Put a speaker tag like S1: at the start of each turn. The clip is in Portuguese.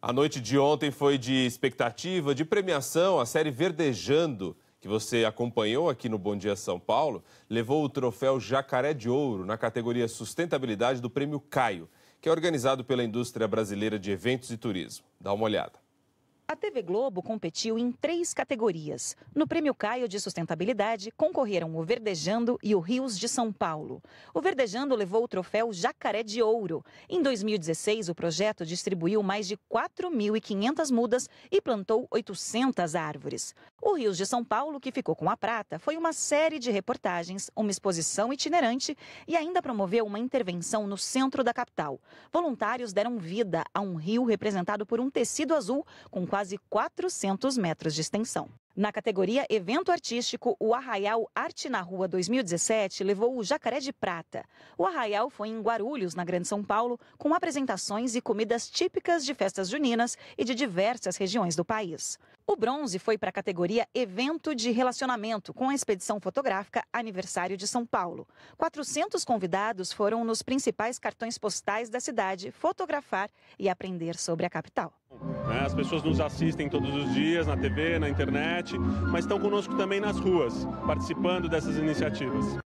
S1: A noite de ontem foi de expectativa, de premiação. A série Verdejando, que você acompanhou aqui no Bom Dia São Paulo, levou o troféu Jacaré de Ouro na categoria Sustentabilidade do Prêmio Caio, que é organizado pela indústria brasileira de eventos e turismo. Dá uma olhada.
S2: A TV Globo competiu em três categorias. No Prêmio Caio de Sustentabilidade, concorreram o Verdejando e o Rios de São Paulo. O Verdejando levou o troféu Jacaré de Ouro. Em 2016, o projeto distribuiu mais de 4.500 mudas e plantou 800 árvores. O Rios de São Paulo, que ficou com a prata, foi uma série de reportagens, uma exposição itinerante e ainda promoveu uma intervenção no centro da capital. Voluntários deram vida a um rio representado por um tecido azul com quase 400 metros de extensão. Na categoria Evento Artístico, o Arraial Arte na Rua 2017 levou o Jacaré de Prata. O Arraial foi em Guarulhos, na Grande São Paulo, com apresentações e comidas típicas de festas juninas e de diversas regiões do país. O bronze foi para a categoria Evento de Relacionamento com a Expedição Fotográfica Aniversário de São Paulo. 400 convidados foram nos principais cartões postais da cidade fotografar e aprender sobre a capital.
S3: Né, as pessoas nos assistem todos os dias na TV, na internet, mas estão conosco também nas ruas, participando dessas iniciativas.